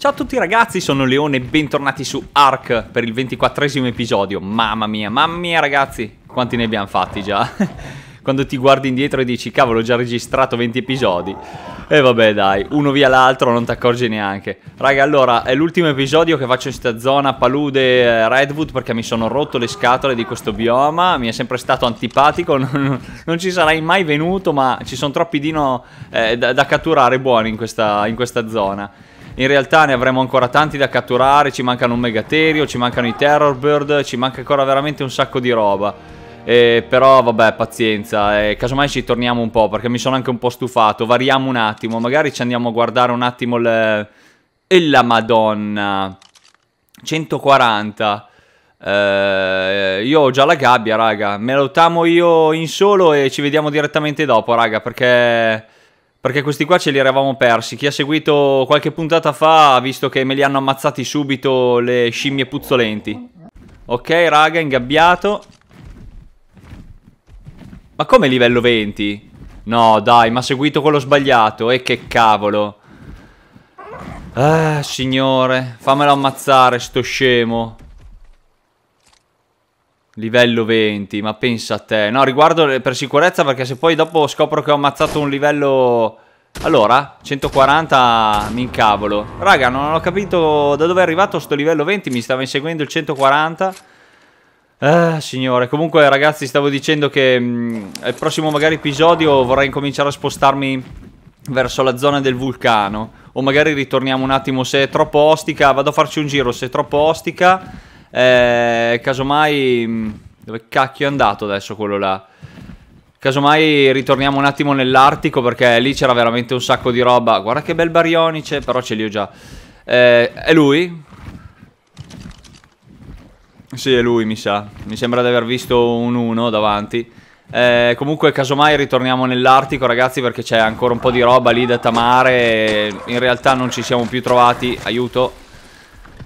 Ciao a tutti ragazzi, sono Leone bentornati su Ark per il 24esimo episodio. Mamma mia, mamma mia ragazzi, quanti ne abbiamo fatti già? Quando ti guardi indietro e dici, cavolo, ho già registrato 20 episodi. E vabbè dai, uno via l'altro, non ti accorgi neanche. Raga, allora, è l'ultimo episodio che faccio in questa zona palude eh, Redwood perché mi sono rotto le scatole di questo bioma. Mi è sempre stato antipatico, non, non ci sarei mai venuto, ma ci sono troppi dino eh, da, da, catturare buoni in questa, in questa zona in realtà ne avremo ancora tanti da catturare, ci mancano un Megaterio, ci mancano i Terrorbird, ci manca ancora veramente un sacco di roba. Eh, però vabbè, pazienza, eh, casomai ci torniamo un po' perché mi sono anche un po' stufato, variamo un attimo, magari ci andiamo a guardare un attimo le... E la madonna, 140... Uh, eh, io ho già la gabbia, raga. Me lo tamo io in solo e ci vediamo direttamente dopo, raga, perché perché questi qua ce li eravamo persi. Chi ha seguito qualche puntata fa ha visto che me li hanno ammazzati subito le scimmie puzzolenti. Ok, raga, ingabbiato. Ma come livello 20? No, dai, ma ha seguito quello sbagliato. E eh, che cavolo. Ah, signore, fammelo ammazzare, sto scemo. Livello 20, ma pensa a te. No, riguardo per sicurezza perché se poi dopo scopro che ho ammazzato un livello... Allora, 140 mi incavolo. Raga, non ho capito da dove è arrivato sto livello 20, mi stava inseguendo il 140. Ah, eh, signore. Comunque, ragazzi, stavo dicendo che mm, al prossimo magari episodio vorrei incominciare a spostarmi verso la zona del vulcano. O magari ritorniamo un attimo se è troppo ostica, vado a farci un giro se è troppo ostica eh, casomai... Mm, dove cacchio è andato adesso quello là? Casomai ritorniamo un attimo nell'Artico perché lì c'era veramente un sacco di roba. Guarda che bel barionice, però ce li ho già. Eh, è lui? Sì, è lui, mi sa. Mi sembra di aver visto un 1 davanti. Eh, comunque, casomai ritorniamo nell'Artico, ragazzi, perché c'è ancora un po' di roba lì da tamare. In realtà non ci siamo più trovati. Aiuto.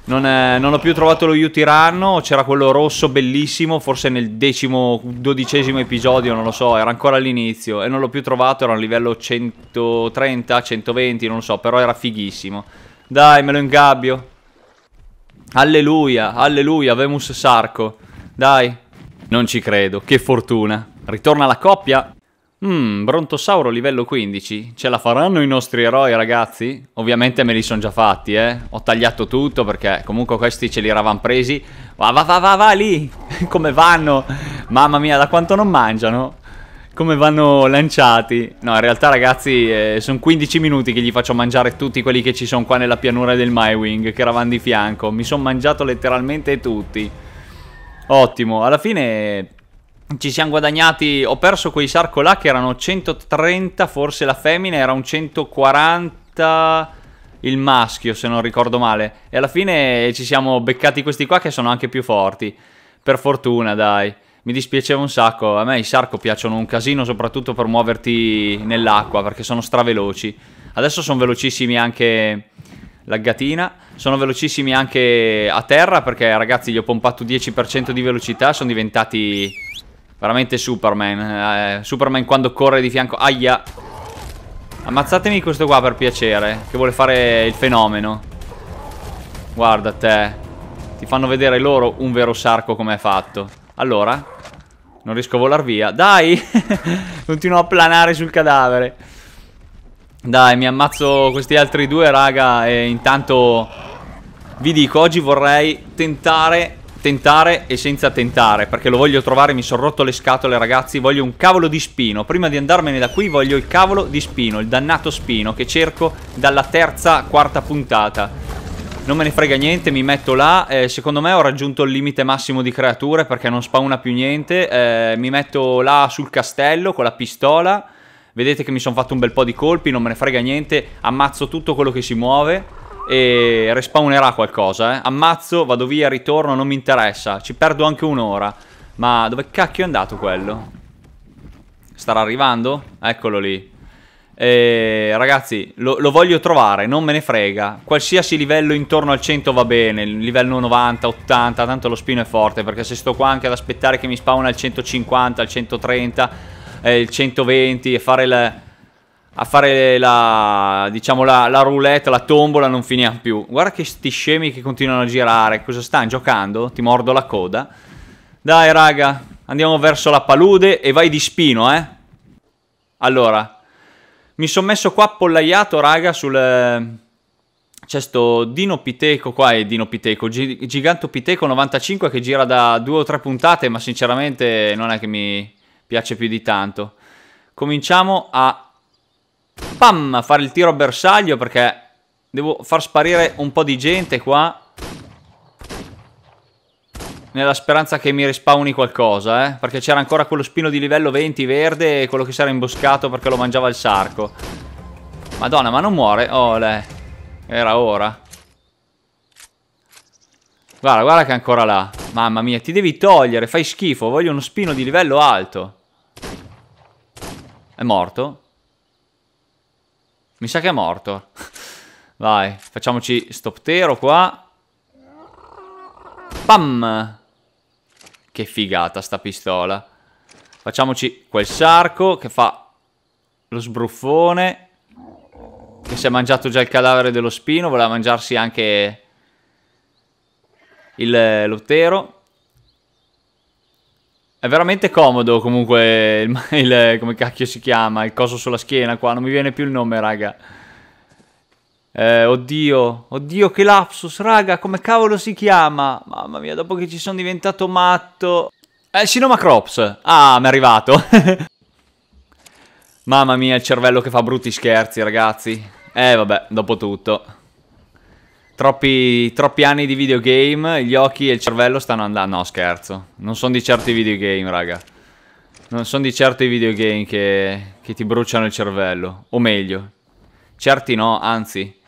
Non, eh, non ho più trovato lo Yutiranno, c'era quello rosso bellissimo, forse nel decimo, dodicesimo episodio, non lo so, era ancora all'inizio e non l'ho più trovato, era a livello 130, 120, non lo so, però era fighissimo. Dai, me lo ingabbio. Alleluia, alleluia, Vemus Sarco. Dai. Non ci credo, che fortuna. Ritorna la coppia. Mmm, Brontosauro livello 15. Ce la faranno i nostri eroi, ragazzi? Ovviamente me li sono già fatti, eh. Ho tagliato tutto perché comunque questi ce li eravamo presi. Va, va, va, va, va lì! Come vanno? Mamma mia, da quanto non mangiano? Come vanno lanciati? No, in realtà, ragazzi, eh, sono 15 minuti che gli faccio mangiare tutti quelli che ci sono qua nella pianura del Mywing, che eravamo di fianco. Mi sono mangiato letteralmente tutti. Ottimo, alla fine ci siamo guadagnati, ho perso quei sarco là che erano 130, forse la femmina era un 140 il maschio se non ricordo male. E alla fine ci siamo beccati questi qua che sono anche più forti. Per fortuna dai. Mi dispiaceva un sacco, a me i sarco piacciono un casino soprattutto per muoverti nell'acqua perché sono straveloci. Adesso sono velocissimi anche laggatina. Sono velocissimi anche a terra perché ragazzi gli ho pompato 10% di velocità, sono diventati Veramente Superman. Eh, Superman quando corre di fianco... Aia! Ammazzatemi questo qua per piacere, che vuole fare il fenomeno. Guarda te. Ti fanno vedere loro un vero sarco come è fatto. Allora, non riesco a volar via. Dai! Continuo a planare sul cadavere. Dai, mi ammazzo questi altri due, raga, e intanto vi dico, oggi vorrei tentare tentare e senza tentare, perché lo voglio trovare, mi sono rotto le scatole ragazzi, voglio un cavolo di spino, prima di andarmene da qui voglio il cavolo di spino, il dannato spino che cerco dalla terza, quarta puntata. Non me ne frega niente, mi metto là, eh, secondo me ho raggiunto il limite massimo di creature perché non spawna più niente, eh, mi metto là sul castello con la pistola, vedete che mi sono fatto un bel po' di colpi, non me ne frega niente, ammazzo tutto quello che si muove e respawnerà qualcosa, eh. Ammazzo, vado via, ritorno, non mi interessa. Ci perdo anche un'ora. Ma dove cacchio è andato quello? Starà arrivando? Eccolo lì. E, ragazzi, lo, lo, voglio trovare, non me ne frega. Qualsiasi livello intorno al 100 va bene, livello 90, 80, tanto lo spino è forte, perché se sto qua anche ad aspettare che mi spawn al 150, al 130, eh, il 120 e fare le a fare la, diciamo, la, la, roulette, la tombola, non finiamo più. Guarda che sti scemi che continuano a girare. Cosa stanno giocando? Ti mordo la coda. Dai, raga, andiamo verso la palude e vai di spino, eh. Allora, mi sono messo qua appollaiato, raga, sul... Eh, c'è sto Dinopiteco qua, è Dinopiteco, gi Gigantopiteco 95 che gira da due o tre puntate, ma sinceramente non è che mi piace più di tanto. Cominciamo a pam fare il tiro a bersaglio perché devo far sparire un po' di gente qua. Nella speranza che mi respawni qualcosa, eh. Perché c'era ancora quello spino di livello 20 verde e quello che si era imboscato perché lo mangiava il sarco. Madonna, ma non muore? Oh, lei. Era ora. Guarda, guarda che è ancora là. Mamma mia, ti devi togliere, fai schifo. Voglio uno spino di livello alto. È morto? Mi sa che è morto. Vai, facciamoci stoptero qua. Pam! Che figata sta pistola. Facciamoci quel sarco che fa lo sbruffone. Che si è mangiato già il cadavere dello spino, voleva mangiarsi anche il, eh, l'ottero. È veramente comodo comunque il, il, come cacchio si chiama, il coso sulla schiena qua, non mi viene più il nome raga. Eh, oddio, oddio che lapsus raga, come cavolo si chiama? Mamma mia, dopo che ci sono diventato matto. Eh, Sinoma Crops. Ah, mi è arrivato. Mamma mia, il cervello che fa brutti scherzi ragazzi. Eh vabbè, dopo tutto. Troppi, troppi, anni di videogame, gli occhi e il cervello stanno andando... No, scherzo. Non sono di certi videogame, raga. Non sono di certi videogame che, che ti bruciano il cervello. O meglio, certi no, anzi.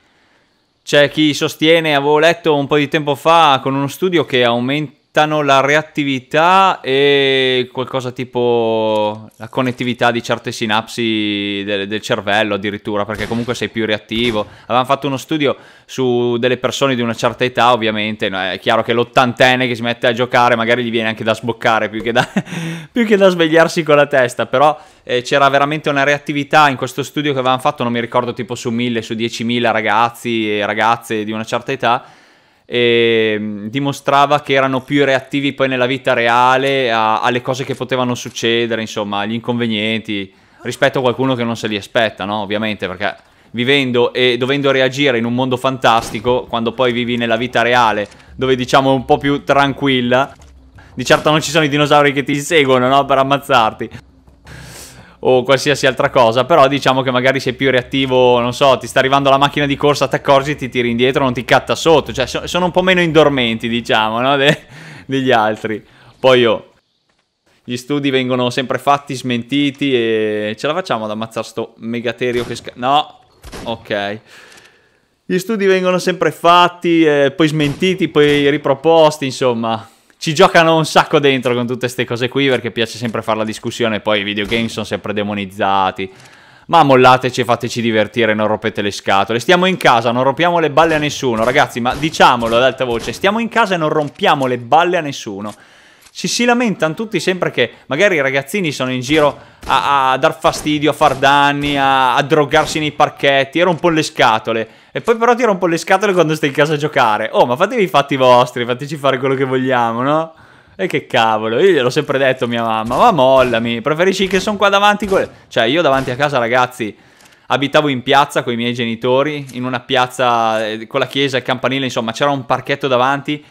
C'è chi sostiene, avevo letto un po' di tempo fa, con uno studio che aumenta limitano la reattività e qualcosa tipo la connettività di certe sinapsi del, del cervello addirittura, perché comunque sei più reattivo. Avevamo fatto uno studio su delle persone di una certa età, ovviamente, no, è chiaro che l'ottantenne che si mette a giocare magari gli viene anche da sboccare più che da, più che da svegliarsi con la testa, però eh, c'era veramente una reattività in questo studio che avevamo fatto, non mi ricordo tipo su mille su diecimila ragazzi e ragazze di una certa età e mm, dimostrava che erano più reattivi poi nella vita reale a, alle cose che potevano succedere, insomma, agli inconvenienti rispetto a qualcuno che non se li aspetta, no? Ovviamente, perché vivendo e dovendo reagire in un mondo fantastico, quando poi vivi nella vita reale, dove diciamo è un po' più tranquilla, di certo non ci sono i dinosauri che ti seguono, no? Per ammazzarti o qualsiasi altra cosa, però diciamo che magari sei più reattivo, non so, ti sta arrivando la macchina di corsa, ti accorgi, ti tiri indietro, non ti catta sotto, cioè so, sono un po' meno indormenti, diciamo, no? De- degli altri. Poi oh, gli studi vengono sempre fatti, smentiti e ce la facciamo ad ammazzare sto megaterio che... Sca- no, ok. Gli studi vengono sempre fatti, eh, poi smentiti, poi riproposti, insomma, ci giocano un sacco dentro con tutte queste cose qui perché piace sempre fare la discussione, poi i videogame sono sempre demonizzati. Ma mollateci e fateci divertire, non rompete le scatole. Stiamo in casa, non rompiamo le balle a nessuno. Ragazzi, ma diciamolo ad alta voce, stiamo in casa e non rompiamo le balle a nessuno ci si lamentano tutti sempre che magari i ragazzini sono in giro a, a dar fastidio, a far danni, a, a drogarsi nei parchetti e rompono le scatole. E poi però ti rompo le scatole quando stai in casa a giocare. Oh, ma fatevi i fatti vostri, fateci fare quello che vogliamo, no? E che cavolo, io gliel'ho sempre detto a mia mamma, ma mollami, preferisci che sono qua davanti con... Cioè, io davanti a casa, ragazzi, abitavo in piazza con i miei genitori, in una piazza eh, con la chiesa e il campanile, insomma, c'era un parchetto davanti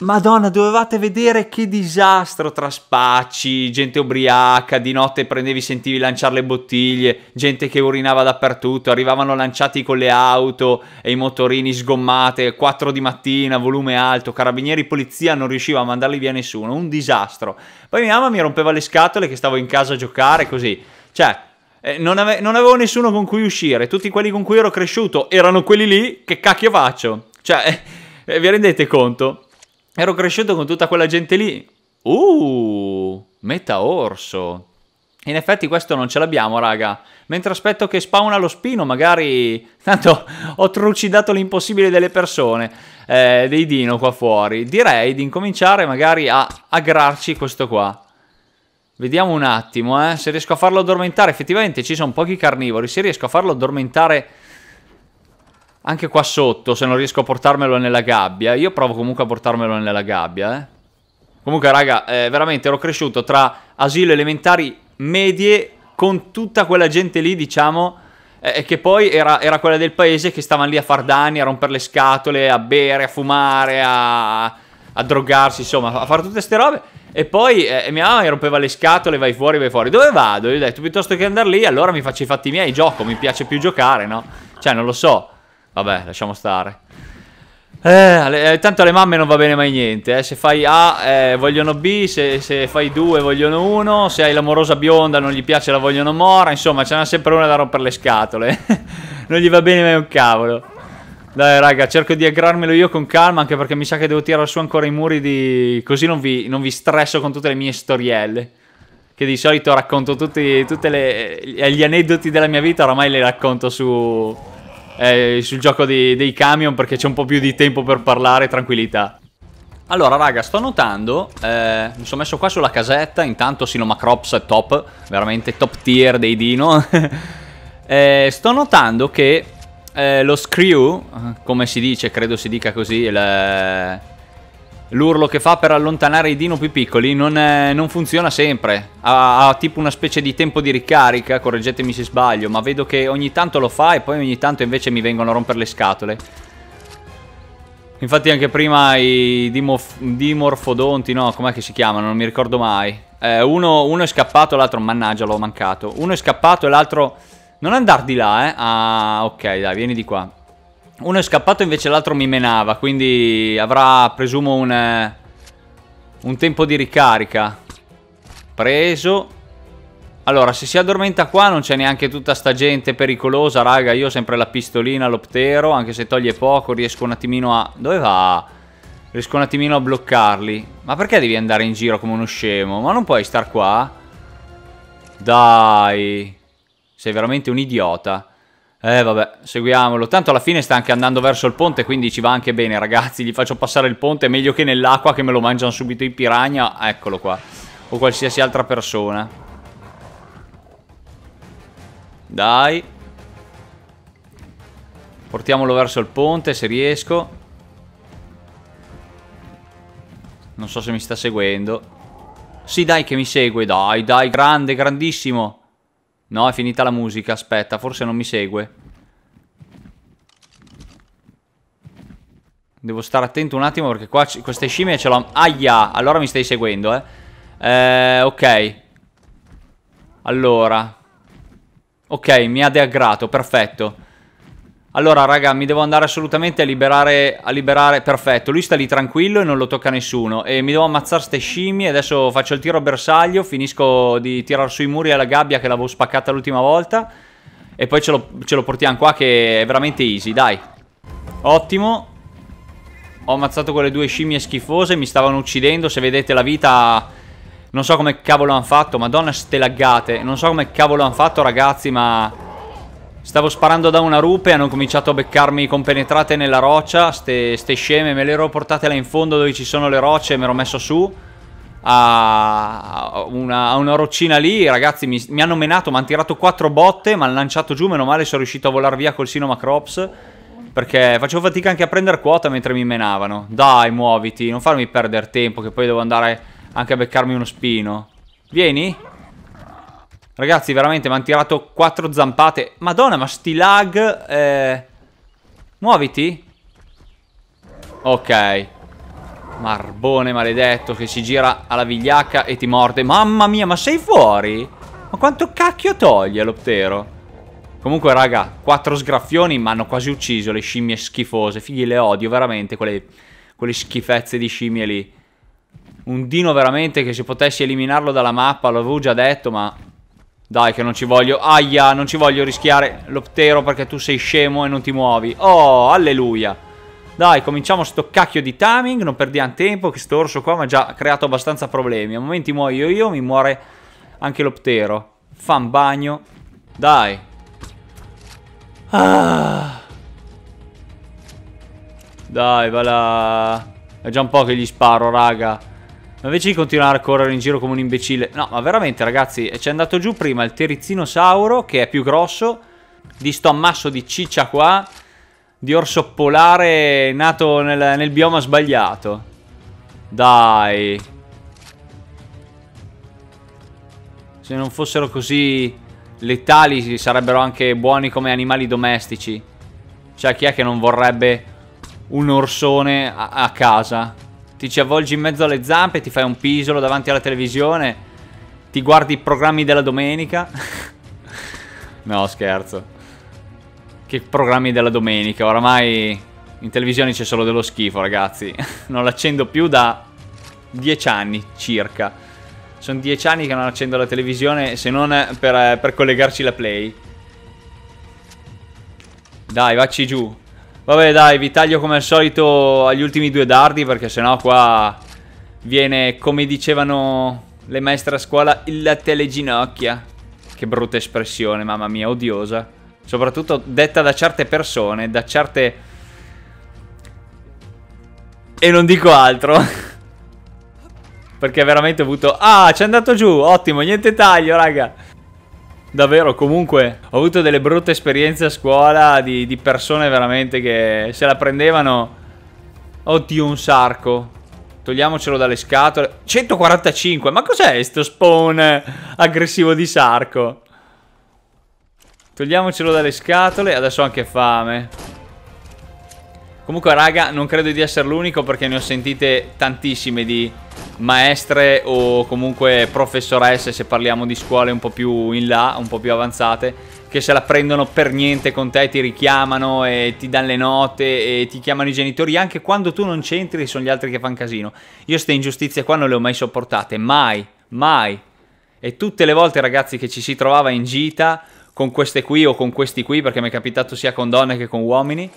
Madonna, dovevate vedere che disastro tra spacci, gente ubriaca, di notte prendevi, sentivi lanciare le bottiglie, gente che urinava dappertutto, arrivavano lanciati con le auto e i motorini sgommate, 4 di mattina, volume alto, carabinieri, polizia, non riusciva a mandarli via nessuno, un disastro. Poi mia mamma mi rompeva le scatole che stavo in casa a giocare, così. Cioè, eh, non, ave- non avevo nessuno con cui uscire, tutti quelli con cui ero cresciuto erano quelli lì, che cacchio faccio? Cioè, eh, vi rendete conto? Ero cresciuto con tutta quella gente lì. Uh, meta orso. In effetti questo non ce l'abbiamo, raga. Mentre aspetto che spawna lo spino, magari... Tanto ho trucidato l'impossibile delle persone, eh, dei dino qua fuori. Direi di incominciare magari a aggrarci questo qua. Vediamo un attimo, eh. Se riesco a farlo addormentare, effettivamente ci sono pochi carnivori. Se riesco a farlo addormentare anche qua sotto, se non riesco a portarmelo nella gabbia. Io provo comunque a portarmelo nella gabbia, eh. Comunque, raga, eh, veramente ero cresciuto tra asilo elementari medie con tutta quella gente lì, diciamo, eh, che poi era, era, quella del paese che stavano lì a far danni, a rompere le scatole, a bere, a fumare, a, a drogarsi, insomma, a fare tutte queste robe. E poi eh, mia mamma mi rompeva le scatole, vai fuori, vai fuori. Dove vado? Io ho detto, piuttosto che andare lì, allora mi faccio i fatti miei, gioco, mi piace più giocare, no? Cioè, non lo so. Vabbè, lasciamo stare. Eh, eh, tanto alle mamme non va bene mai niente, eh. se fai A eh, vogliono B, se, se fai 2 vogliono 1, se hai l'amorosa bionda non gli piace la vogliono mora, insomma ce n'è sempre una da rompere le scatole, non gli va bene mai un cavolo. Dai raga, cerco di aggrarmelo io con calma, anche perché mi sa che devo tirare su ancora i muri di... così non vi, non vi stresso con tutte le mie storielle, che di solito racconto tutti le... Eh, gli aneddoti della mia vita, oramai le racconto su eh, sul gioco dei, dei camion perché c'è un po' più di tempo per parlare, tranquillità. Allora raga, sto notando, eh, mi sono messo qua sulla casetta, intanto Sinoma Crops è top, veramente top tier dei dino. eh, sto notando che eh, lo screw, come si dice, credo si dica così, il l'urlo che fa per allontanare i dino più piccoli non, è, eh, non funziona sempre. Ha, ha, tipo una specie di tempo di ricarica, correggetemi se sbaglio, ma vedo che ogni tanto lo fa e poi ogni tanto invece mi vengono a rompere le scatole. Infatti anche prima i dimof, dimorfodonti, no, com'è che si chiamano? Non mi ricordo mai. Eh, uno, uno, è scappato, l'altro, mannaggia, l'ho mancato. Uno è scappato e l'altro... Non andar di là, eh. Ah, ok, dai, vieni di qua. Uno è scappato invece l'altro mi menava, quindi avrà, presumo, un, eh, un tempo di ricarica. Preso. Allora, se si addormenta qua non c'è neanche tutta sta gente pericolosa, raga. Io ho sempre la pistolina, l'optero, anche se toglie poco, riesco un attimino a... Dove va? Riesco un attimino a bloccarli. Ma perché devi andare in giro come uno scemo? Ma non puoi star qua? Dai. Sei veramente un idiota. Eh vabbè, seguiamolo. Tanto alla fine sta anche andando verso il ponte, quindi ci va anche bene, ragazzi. Gli faccio passare il ponte, meglio che nell'acqua che me lo mangiano subito i piragna. Eccolo qua. O qualsiasi altra persona. Dai. Portiamolo verso il ponte, se riesco. Non so se mi sta seguendo. Sì, dai che mi segue, dai, dai, grande, grandissimo. No, è finita la musica, aspetta, forse non mi segue. Devo stare attento un attimo perché qua queste scimmie ce l'ho... Aia, allora mi stai seguendo, eh. eh ok. Allora. Ok, mi ha deaggrato, perfetto. Allora, raga, mi devo andare assolutamente a liberare, a liberare... Perfetto, lui sta lì tranquillo e non lo tocca nessuno. E mi devo ammazzare ste scimmie, adesso faccio il tiro a bersaglio, finisco di tirar sui muri alla gabbia che l'avevo spaccata l'ultima volta. E poi ce lo, ce lo portiamo qua che è veramente easy, dai. Ottimo. Ho ammazzato quelle due scimmie schifose, mi stavano uccidendo. Se vedete la vita... Non so come cavolo hanno fatto, madonna ste laggate. Non so come cavolo hanno fatto, ragazzi, ma... Stavo sparando da una rupe, e hanno cominciato a beccarmi con penetrate nella roccia, ste, ste sceme, me le ero portate là in fondo dove ci sono le rocce, e me l'ero messo su a una, a una roccina lì, ragazzi mi, mi hanno menato, mi hanno tirato quattro botte, mi hanno lanciato giù, meno male sono riuscito a volare via col Sinoma Crops, perché facevo fatica anche a prendere quota mentre mi menavano. Dai, muoviti, non farmi perdere tempo che poi devo andare anche a beccarmi uno spino. Vieni? Ragazzi, veramente, mi hanno tirato quattro zampate. Madonna, ma sti lag... Eh... Muoviti. Ok. Marbone maledetto che si gira alla vigliacca e ti morde. Mamma mia, ma sei fuori? Ma quanto cacchio toglie l'optero? Comunque, raga, quattro sgraffioni mi hanno quasi ucciso le scimmie schifose. Figli, le odio, veramente, quelle, quelle schifezze di scimmie lì. Un dino veramente che se potessi eliminarlo dalla mappa, l'avevo già detto, ma dai che non ci voglio... Aia, non ci voglio rischiare l'optero perché tu sei scemo e non ti muovi. Oh, alleluia. Dai, cominciamo sto cacchio di timing, non perdiamo tempo, che sto orso qua mi ha già creato abbastanza problemi. A momenti muoio io, mi muore anche l'optero. Fa bagno. Dai. Ah. Dai, va là. È già un po' che gli sparo, raga. Ma invece di continuare a correre in giro come un imbecille... No, ma veramente, ragazzi, eh, c'è andato giù prima il Terizinosauro, che è più grosso, di sto ammasso di ciccia qua, di orso polare nato nel, nel bioma sbagliato. Dai. Se non fossero così letali, sarebbero anche buoni come animali domestici. Cioè, chi è che non vorrebbe un orsone a, a casa? Ti ci avvolgi in mezzo alle zampe, ti fai un pisolo davanti alla televisione, ti guardi i programmi della domenica. no, scherzo. Che programmi della domenica, oramai in televisione c'è solo dello schifo, ragazzi. non l'accendo più da dieci anni circa. Sono dieci anni che non accendo la televisione se non per, eh, per collegarci la play. Dai, vacci giù. Vabbè dai, vi taglio come al solito agli ultimi due dardi perché sennò qua viene, come dicevano le maestre a scuola, il latte alle ginocchia. Che brutta espressione, mamma mia, odiosa. Soprattutto detta da certe persone, da certe... E non dico altro. perché veramente ho avuto... Ah, ci è andato giù, ottimo, niente taglio, raga davvero comunque ho avuto delle brutte esperienze a scuola di, di persone veramente che se la prendevano... Oddio un sarco, Togliamocelo dalle scatole. 145, ma cos'è sto spawn aggressivo di Sarco? Togliamocelo dalle scatole, adesso ho anche fame. Comunque raga, non credo di essere l'unico perché ne ho sentite tantissime di maestre o comunque professoresse, se parliamo di scuole un po' più in là, un po' più avanzate, che se la prendono per niente con te, ti richiamano e ti danno le note e ti chiamano i genitori, anche quando tu non c'entri sono gli altri che fanno casino. Io queste ingiustizie qua non le ho mai sopportate, mai, mai. E tutte le volte ragazzi che ci si trovava in gita con queste qui o con questi qui, perché mi è capitato sia con donne che con uomini,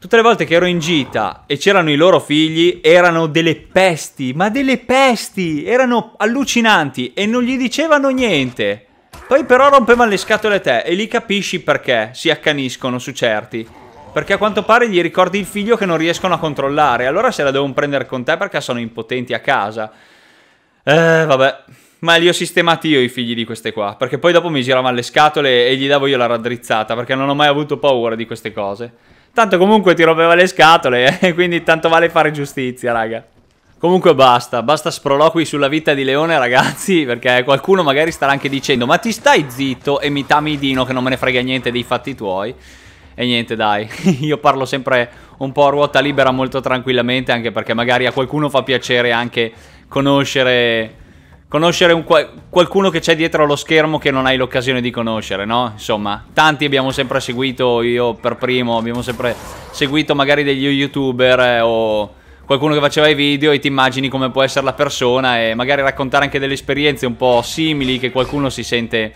Tutte le volte che ero in gita e c'erano i loro figli, erano delle pesti, ma delle pesti! Erano allucinanti e non gli dicevano niente. Poi però rompevano le scatole a te e lì capisci perché si accaniscono su certi. Perché a quanto pare gli ricordi il figlio che non riescono a controllare, allora se la devono prendere con te perché sono impotenti a casa. Eh, vabbè. Ma li ho sistemati io i figli di queste qua, perché poi dopo mi giravano le scatole e gli davo io la raddrizzata, perché non ho mai avuto paura di queste cose. Tanto comunque ti rompeva le scatole, eh? quindi tanto vale fare giustizia, raga. Comunque basta, basta sproloqui sulla vita di Leone ragazzi Perché qualcuno magari starà anche dicendo Ma ti stai zitto e mi tami Dino che non me ne frega niente dei fatti tuoi E niente dai, io parlo sempre un po' a ruota libera molto tranquillamente Anche perché magari a qualcuno fa piacere anche conoscere conoscere un, qualcuno che c'è dietro allo schermo che non hai l'occasione di conoscere, no? Insomma, tanti abbiamo sempre seguito, io per primo, abbiamo sempre seguito magari degli youtuber eh, o qualcuno che faceva i video e ti immagini come può essere la persona e magari raccontare anche delle esperienze un po' simili che qualcuno si sente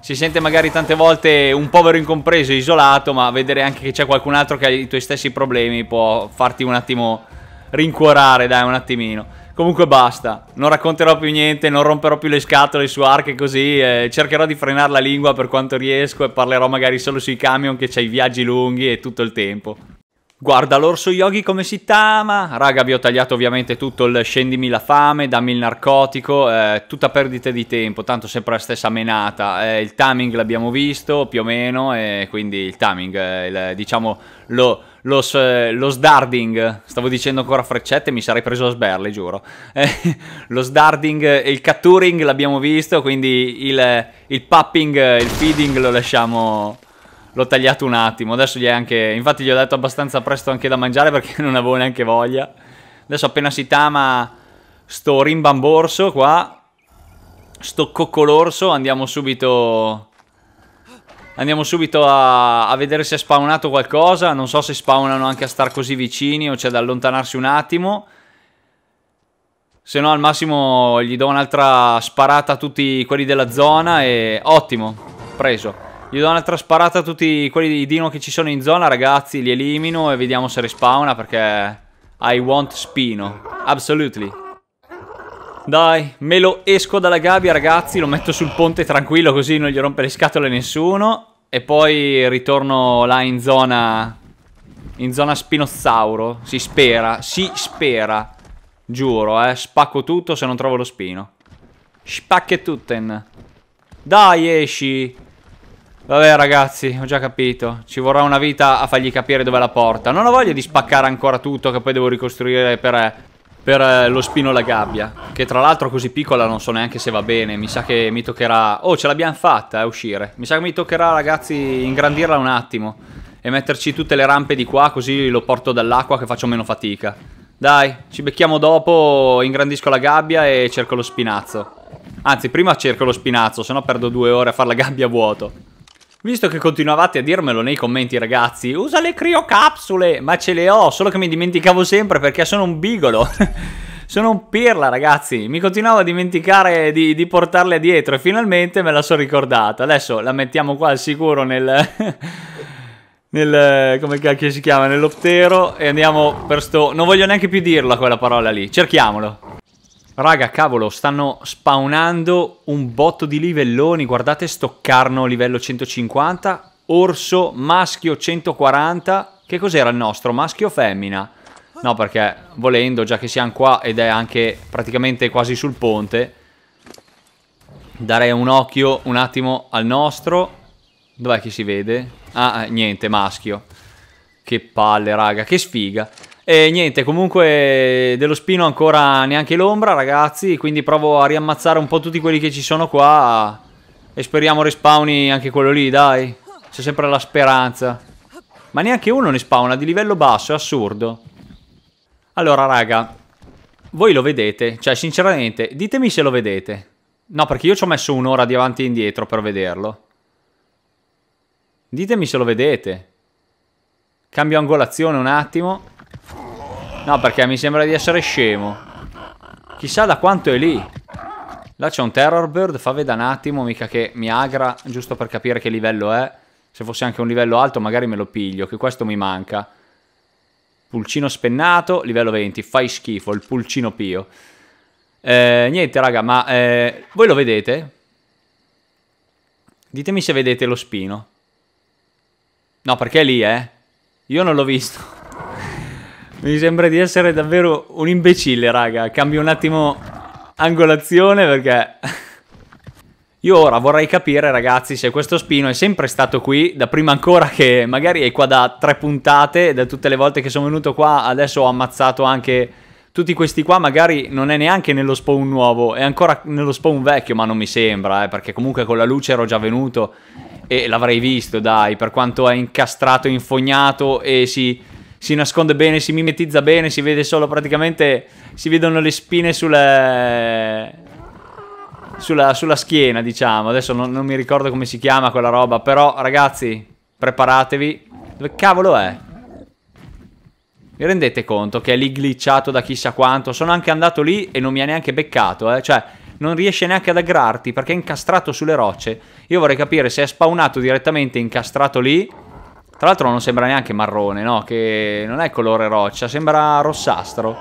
si sente magari tante volte un povero incompreso, isolato, ma vedere anche che c'è qualcun altro che ha i tuoi stessi problemi può farti un attimo rincuorare, dai, un attimino. Comunque basta, non racconterò più niente, non romperò più le scatole su arche così, eh, cercherò di frenare la lingua per quanto riesco e parlerò magari solo sui camion che c'è i viaggi lunghi e tutto il tempo. Guarda l'orso Yogi come si tama, raga vi ho tagliato ovviamente tutto il scendimi la fame, dammi il narcotico, eh, tutta perdita di tempo, tanto sempre la stessa menata, eh, il timing l'abbiamo visto più o meno, eh, quindi il timing, eh, il, diciamo lo lo, eh, lo Sdarding, stavo dicendo ancora freccette, mi sarei preso a sberle, giuro. Eh, lo Sdarding e eh, il Catturing l'abbiamo visto, quindi il, eh, il Pupping, il Feeding lo lasciamo... L'ho tagliato un attimo, adesso gli è anche... Infatti gli ho dato abbastanza presto anche da mangiare perché non avevo neanche voglia. Adesso appena si tama sto rimbamborso qua, sto coccolorso, andiamo subito Andiamo subito a, a, vedere se è spawnato qualcosa. Non so se spawnano anche a star così vicini o c'è da allontanarsi un attimo. Se no al massimo gli do un'altra sparata a tutti quelli della zona e... Ottimo, preso. Gli do un'altra sparata a tutti quelli di Dino che ci sono in zona, ragazzi. Li elimino e vediamo se respawna perché... I want Spino. Absolutely. Dai, me lo esco dalla gabbia, ragazzi. Lo metto sul ponte tranquillo, così non gli rompe le scatole nessuno. E poi ritorno là in zona... In zona spinozzauro. Si spera, si spera. Giuro, eh. Spacco tutto se non trovo lo spino. Spacche tutten. Dai, esci. Vabbè ragazzi, ho già capito. Ci vorrà una vita a fargli capire dov'è la porta. Non ho voglia di spaccare ancora tutto che poi devo ricostruire per eh, per eh, lo spino alla gabbia. Che tra l'altro così piccola non so neanche se va bene. Mi sa che mi toccherà... Oh, ce l'abbiamo fatta a eh, uscire. Mi sa che mi toccherà, ragazzi, ingrandirla un attimo. E metterci tutte le rampe di qua, così lo porto dall'acqua che faccio meno fatica. Dai, ci becchiamo dopo, ingrandisco la gabbia e cerco lo spinazzo. Anzi, prima cerco lo spinazzo, sennò perdo due ore a fare la gabbia vuoto. Visto che continuavate a dirmelo nei commenti ragazzi, usa le criocapsule, ma ce le ho, solo che mi dimenticavo sempre perché sono un bigolo. sono un pirla ragazzi, mi continuavo a dimenticare di, di, portarle dietro e finalmente me la sono ricordata. Adesso la mettiamo qua al sicuro nel... nel come cacchio si chiama? Nell'optero e andiamo per sto... Non voglio neanche più dirla quella parola lì, cerchiamolo. Raga, cavolo, stanno spawnando un botto di livelloni. Guardate sto carno livello 150. Orso maschio 140. Che cos'era il nostro? Maschio o femmina? No, perché volendo, già che siamo qua ed è anche praticamente quasi sul ponte, darei un occhio un attimo al nostro. Dov'è che si vede? Ah, eh, niente, maschio. Che palle, raga, che sfiga. E niente, comunque dello spino ancora neanche l'ombra, ragazzi. Quindi provo a riammazzare un po' tutti quelli che ci sono qua. E speriamo respawni anche quello lì, dai. C'è sempre la speranza. Ma neanche uno ne spawna, di livello basso, è assurdo. Allora, raga. Voi lo vedete? Cioè, sinceramente, ditemi se lo vedete. No, perché io ci ho messo un'ora di avanti e indietro per vederlo. Ditemi se lo vedete. Cambio angolazione un attimo. No, perché mi sembra di essere scemo. Chissà da quanto è lì. Là c'è un Terror Bird, fa veda un attimo, mica che mi agra, giusto per capire che livello è. Se fosse anche un livello alto magari me lo piglio, che questo mi manca. Pulcino spennato, livello 20, fai schifo, il pulcino pio. Eh, niente raga, ma eh, voi lo vedete? Ditemi se vedete lo spino. No, perché è lì, eh? Io non l'ho visto. Mi sembra di essere davvero un imbecille, raga. Cambio un attimo angolazione perché... Io ora vorrei capire, ragazzi, se questo spino è sempre stato qui, da prima ancora che magari è qua da tre puntate, da tutte le volte che sono venuto qua, adesso ho ammazzato anche tutti questi qua, magari non è neanche nello spawn nuovo, è ancora nello spawn vecchio, ma non mi sembra, eh, perché comunque con la luce ero già venuto e l'avrei visto, dai, per quanto è incastrato, infognato e si si nasconde bene, si mimetizza bene, si vede solo praticamente, si vedono le spine sulle, sulla, sulla schiena, diciamo. Adesso non, non mi ricordo come si chiama quella roba, però ragazzi, preparatevi. Dove cavolo è? Vi rendete conto che è lì glitchato da chissà quanto? Sono anche andato lì e non mi ha neanche beccato, eh? Cioè, non riesce neanche ad aggrarti perché è incastrato sulle rocce. Io vorrei capire se è spawnato direttamente incastrato lì tra l'altro non sembra neanche marrone, no? Che non è colore roccia, sembra rossastro.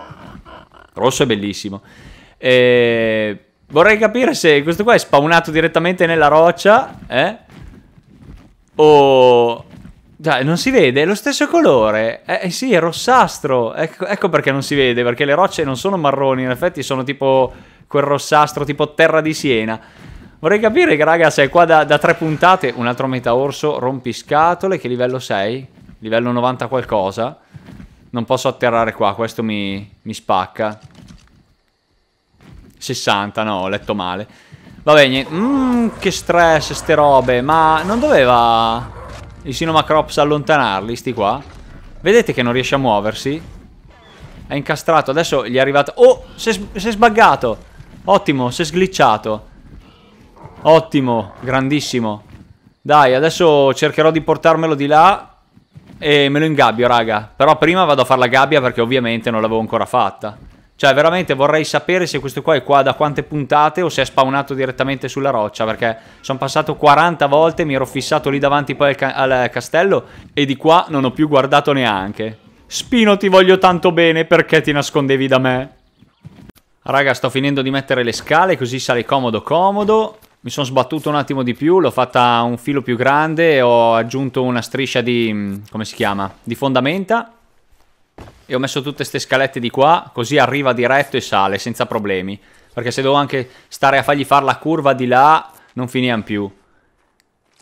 Rosso è bellissimo. E... Vorrei capire se questo qua è spawnato direttamente nella roccia, eh? O... Dai, non si vede, è lo stesso colore. Eh, eh sì, è rossastro. Ecco, ecco perché non si vede, perché le rocce non sono marroni, in effetti sono tipo quel rossastro, tipo terra di Siena. Vorrei capire, raga, se è qua da, da tre puntate un altro metaorso, rompiscatole, che livello 6? Livello 90 qualcosa. Non posso atterrare qua, questo mi, mi spacca. 60, no, ho letto male. Vabbè, niente. Mmm, che stress, ste robe. Ma non doveva il Sinomacrops allontanarli, sti qua? Vedete che non riesce a muoversi? È incastrato, adesso gli è arrivato... Oh, si è, si è sbaggato! Ottimo, si è sglitchato. Ottimo, grandissimo. Dai, adesso cercherò di portarmelo di là e me lo ingabbio, raga. Però prima vado a fare la gabbia perché ovviamente non l'avevo ancora fatta. Cioè, veramente vorrei sapere se questo qua è qua da quante puntate o se è spawnato direttamente sulla roccia, perché sono passato 40 volte, mi ero fissato lì davanti poi al, ca al castello e di qua non ho più guardato neanche. Spino, ti voglio tanto bene, perché ti nascondevi da me? Raga, sto finendo di mettere le scale, così sarei comodo comodo mi sono sbattuto un attimo di più, l'ho fatta un filo più grande, ho aggiunto una striscia di, mm, come si chiama, di fondamenta e ho messo tutte queste scalette di qua, così arriva diretto e sale senza problemi, perché se devo anche stare a fargli fare la curva di là non finiamo più.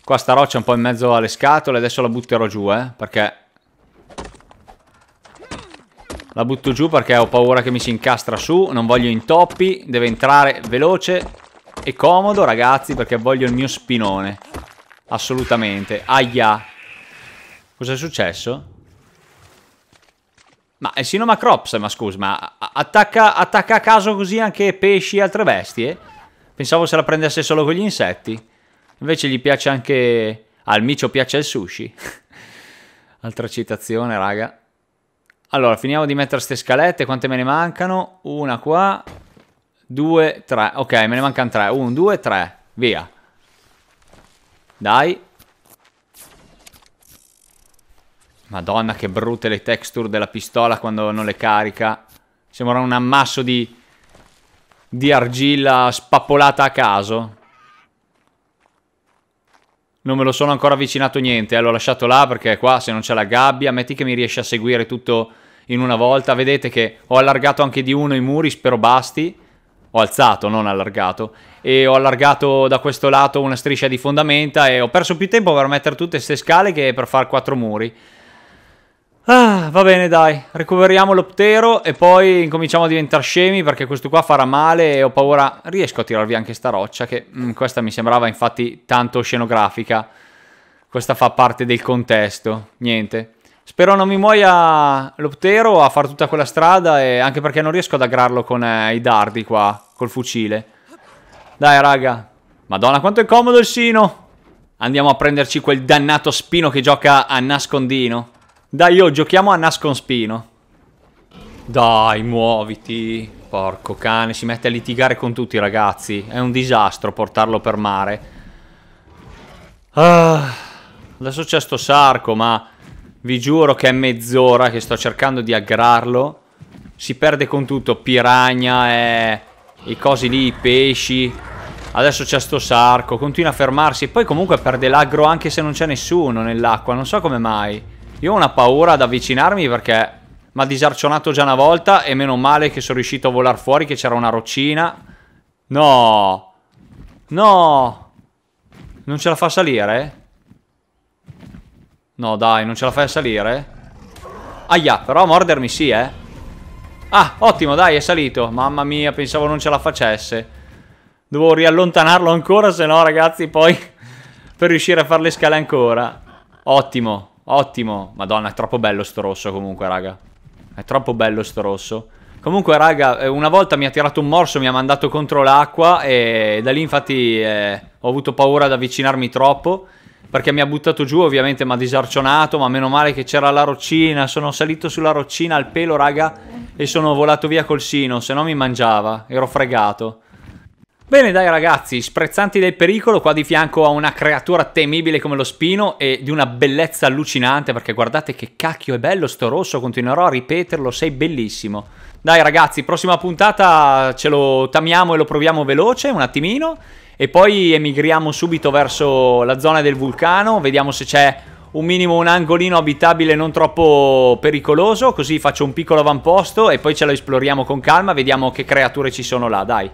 Qua sta roccia un po' in mezzo alle scatole, adesso la butterò giù, eh, perché... La butto giù perché ho paura che mi si incastra su, non voglio intoppi, deve entrare veloce e comodo, ragazzi, perché voglio il mio spinone. Assolutamente. Aia. Cos'è successo? Ma è Sinoma Crops, ma scusa, ma attacca, attacca a caso così anche pesci e altre bestie? Pensavo se la prendesse solo con gli insetti. Invece gli piace anche... Al ah, micio piace il sushi. Altra citazione, raga. Allora, finiamo di mettere queste scalette. Quante me ne mancano? Una qua. 2, 3. Ok, me ne mancano 3. 1, 2, 3. Via. Dai. Madonna, che brutte le texture della pistola quando non le carica. Sembra un ammasso di... di argilla spappolata a caso. Non me lo sono ancora avvicinato niente, eh, l'ho lasciato là perché qua se non c'è la gabbia, metti che mi riesce a seguire tutto in una volta. Vedete che ho allargato anche di uno i muri, spero basti ho alzato, non allargato, e ho allargato da questo lato una striscia di fondamenta e ho perso più tempo per mettere tutte queste scale che per fare quattro muri. Ah, va bene dai, recuperiamo l'optero e poi incominciamo a diventare scemi perché questo qua farà male e ho paura... Riesco a tirarvi anche sta roccia che mh, mm, questa mi sembrava infatti tanto scenografica. Questa fa parte del contesto, niente. Spero non mi muoia l'optero a fare tutta quella strada e anche perché non riesco ad aggrarlo con eh, i dardi qua, col fucile. Dai raga. Madonna quanto è comodo il sino. Andiamo a prenderci quel dannato spino che gioca a nascondino. Dai io, giochiamo a nasconspino. Dai, muoviti. Porco cane, si mette a litigare con tutti ragazzi. È un disastro portarlo per mare. Ah, adesso c'è sto sarco, ma... Vi giuro che è mezz'ora che sto cercando di aggrarlo. Si perde con tutto. Piragna e... I cosi lì, i pesci. Adesso c'è sto sarco. Continua a fermarsi. E poi comunque perde l'aggro anche se non c'è nessuno nell'acqua. Non so come mai. Io ho una paura ad avvicinarmi perché... Mi ha disarcionato già una volta e meno male che sono riuscito a volare fuori che c'era una roccina. No! No! Non ce la fa salire? No, dai, non ce la fai a salire? Aia, però a mordermi sì, eh. Ah, ottimo, dai, è salito. Mamma mia, pensavo non ce la facesse. Devo riallontanarlo ancora, se no, ragazzi, poi... per riuscire a fare le scale ancora. Ottimo, ottimo. Madonna, è troppo bello sto rosso comunque, raga. È troppo bello sto rosso. Comunque, raga, eh, una volta mi ha tirato un morso, mi ha mandato contro l'acqua e da lì, infatti, eh, ho avuto paura ad avvicinarmi troppo perché mi ha buttato giù ovviamente mi ha disarcionato ma meno male che c'era la roccina sono salito sulla roccina al pelo raga e sono volato via col sino se no mi mangiava ero fregato Bene dai ragazzi, sprezzanti del pericolo, qua di fianco a una creatura temibile come lo spino e di una bellezza allucinante perché guardate che cacchio è bello sto rosso, continuerò a ripeterlo, sei bellissimo. Dai ragazzi, prossima puntata ce lo tamiamo e lo proviamo veloce un attimino e poi emigriamo subito verso la zona del vulcano, vediamo se c'è un minimo un angolino abitabile non troppo pericoloso, così faccio un piccolo avamposto e poi ce lo esploriamo con calma, vediamo che creature ci sono là, dai.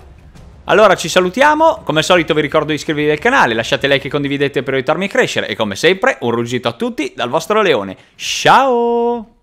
Allora ci salutiamo, come al solito vi ricordo di iscrivervi al canale, lasciate like e condividete per aiutarmi a crescere e come sempre un ruggito a tutti dal vostro leone. Ciao!